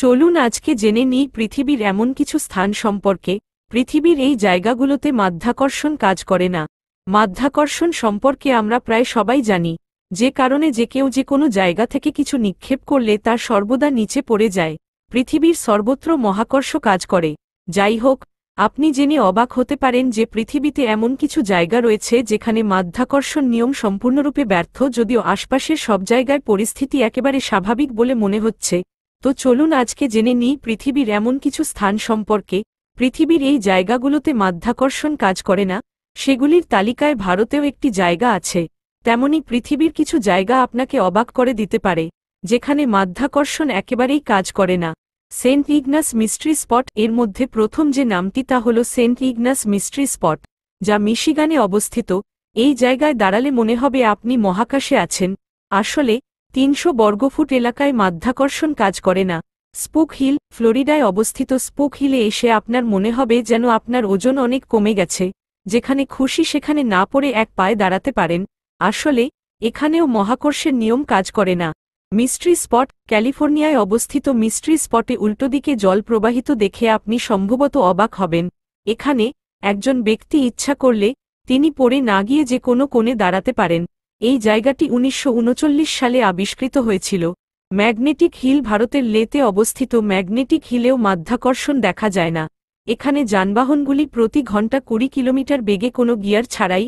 চলুন আজকে জেনে নিই পৃথিবীর এমন কিছু স্থান সম্পর্কে পৃথিবীর এই জায়গাগুলোতে মাধ্যাকর্ষণ কাজ করে না মাধ্যাকর্ষণ সম্পর্কে আমরা প্রায় সবাই জানি যে কারণে যে কেউ যে কোনো জায়গা থেকে কিছু নিক্ষেপ করলে তা সর্বদা নিচে পড়ে যায় পৃথিবীর সর্বত্র মহাকর্ষ কাজ করে যাই হোক আপনি জেনে অবাক হতে পারেন যে পৃথিবীতে এমন কিছু জায়গা রয়েছে যেখানে মাধ্যাকর্ষণ নিয়ম সম্পূর্ণরূপে ব্যর্থ যদিও আশপাশের সব জায়গায় পরিস্থিতি একেবারে স্বাভাবিক বলে মনে হচ্ছে তো চলুন আজকে জেনে নিই পৃথিবীর এমন কিছু স্থান সম্পর্কে পৃথিবীর এই জায়গাগুলোতে মাধ্যাকর্ষণ কাজ করে না সেগুলির তালিকায় ভারতেও একটি জায়গা আছে তেমনি পৃথিবীর কিছু জায়গা আপনাকে অবাক করে দিতে পারে যেখানে মাধ্যাকর্ষণ একেবারেই কাজ করে না সেন্ট ইগনাস মিস্ট্রি স্পট এর মধ্যে প্রথম যে নামটি তা হল সেন্ট ইগনাস মিস্ট্রি স্পট যা মিশিগানে অবস্থিত এই জায়গায় দাঁড়ালে মনে হবে আপনি মহাকাশে আছেন আসলে তিনশো বর্গফুট এলাকায় মাধ্যাকর্ষণ কাজ করে না স্পুক হিল ফ্লোরিডায় অবস্থিত স্পুক হিলে এসে আপনার মনে হবে যেন আপনার ওজন অনেক কমে গেছে যেখানে খুশি সেখানে না পড়ে এক পায়ে দাঁড়াতে পারেন আসলে এখানেও মহাকর্ষের নিয়ম কাজ করে না মিস্ট্রি স্পট ক্যালিফোর্নিয়ায় অবস্থিত মিস্ট্রি স্পটে উল্টোদিকে জল প্রবাহিত দেখে আপনি সম্ভবত অবাক হবেন এখানে একজন ব্যক্তি ইচ্ছা করলে তিনি পড়ে না গিয়ে যে কোনো কোণে দাঁড়াতে পারেন এই জায়গাটি উনিশশো সালে আবিষ্কৃত হয়েছিল ম্যাগনেটিক হিল ভারতের লেতে অবস্থিত ম্যাগনেটিক হিলেও মাধ্যাকর্ষণ দেখা যায় না এখানে যানবাহনগুলি প্রতি ঘন্টা কুড়ি কিলোমিটার বেগে কোনো গিয়ার ছাড়াই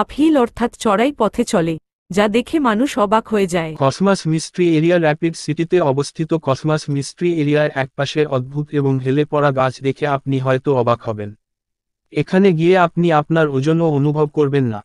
আপহিল অর্থাৎ চড়াই পথে চলে যা দেখে মানুষ অবাক হয়ে যায় কসমাস মিস্ট্রি এরিয়া র্যাপিড সিটিতে অবস্থিত কসমাস মিস্ট্রি এরিয়ার একপাশে অদ্ভুত এবং হেলে পড়া গাছ দেখে আপনি হয়তো অবাক হবেন এখানে গিয়ে আপনি আপনার ওজনও অনুভব করবেন না